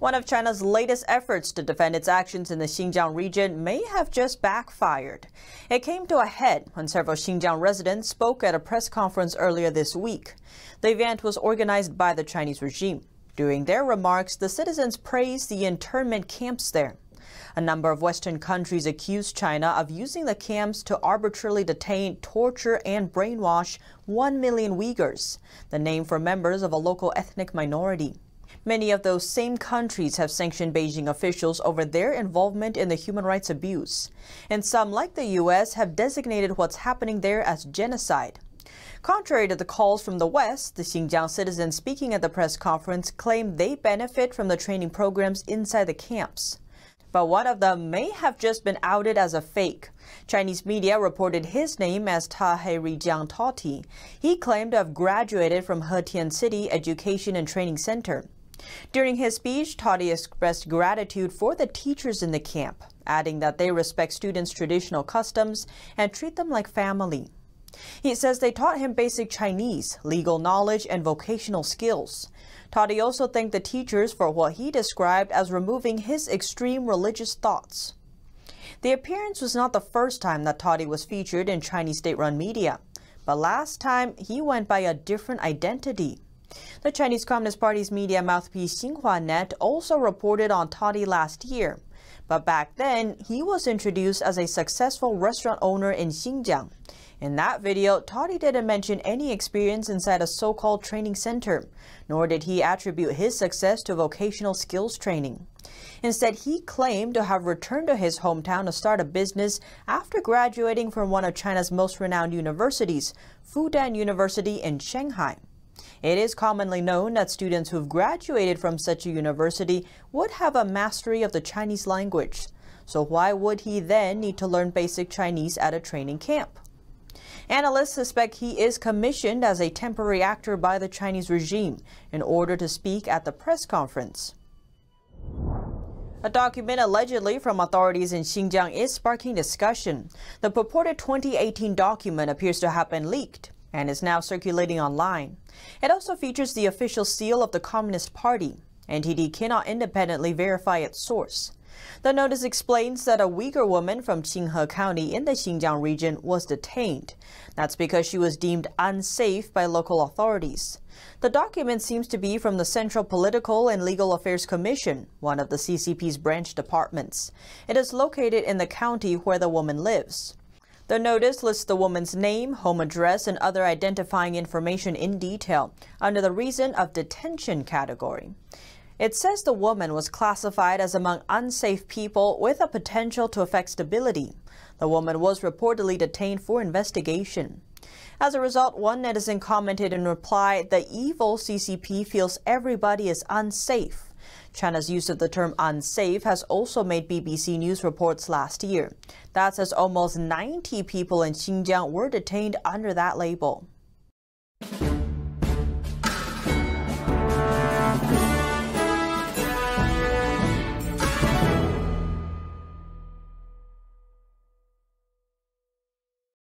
One of China's latest efforts to defend its actions in the Xinjiang region may have just backfired. It came to a head when several Xinjiang residents spoke at a press conference earlier this week. The event was organized by the Chinese regime. During their remarks, the citizens praised the internment camps there. A number of Western countries accused China of using the camps to arbitrarily detain, torture, and brainwash 1 million Uyghurs, the name for members of a local ethnic minority. Many of those same countries have sanctioned Beijing officials over their involvement in the human rights abuse. And some, like the U.S., have designated what's happening there as genocide. Contrary to the calls from the West, the Xinjiang citizens speaking at the press conference claim they benefit from the training programs inside the camps. But one of them may have just been outed as a fake. Chinese media reported his name as Tahe Rijiang Tati. He claimed to have graduated from Hetian City Education and Training Center. During his speech, Toddy expressed gratitude for the teachers in the camp, adding that they respect students' traditional customs and treat them like family. He says they taught him basic Chinese, legal knowledge, and vocational skills. Toddy also thanked the teachers for what he described as removing his extreme religious thoughts. The appearance was not the first time that Toddy was featured in Chinese state-run media, but last time he went by a different identity. The Chinese Communist Party's media mouthpiece Xinhua Net also reported on Toddy last year. But back then, he was introduced as a successful restaurant owner in Xinjiang. In that video, Toddy didn't mention any experience inside a so-called training center, nor did he attribute his success to vocational skills training. Instead, he claimed to have returned to his hometown to start a business after graduating from one of China's most renowned universities, Fudan University in Shanghai. It is commonly known that students who've graduated from such a university would have a mastery of the Chinese language. So why would he then need to learn basic Chinese at a training camp? Analysts suspect he is commissioned as a temporary actor by the Chinese regime in order to speak at the press conference. A document allegedly from authorities in Xinjiang is sparking discussion. The purported 2018 document appears to have been leaked and is now circulating online. It also features the official seal of the Communist Party. NTD cannot independently verify its source. The notice explains that a Uyghur woman from Qinghe County in the Xinjiang region was detained. That's because she was deemed unsafe by local authorities. The document seems to be from the Central Political and Legal Affairs Commission, one of the CCP's branch departments. It is located in the county where the woman lives. The notice lists the woman's name, home address, and other identifying information in detail under the reason of detention category. It says the woman was classified as among unsafe people with a potential to affect stability. The woman was reportedly detained for investigation. As a result, one netizen commented in reply, the evil CCP feels everybody is unsafe. China's use of the term unsafe has also made BBC News reports last year. That says almost 90 people in Xinjiang were detained under that label.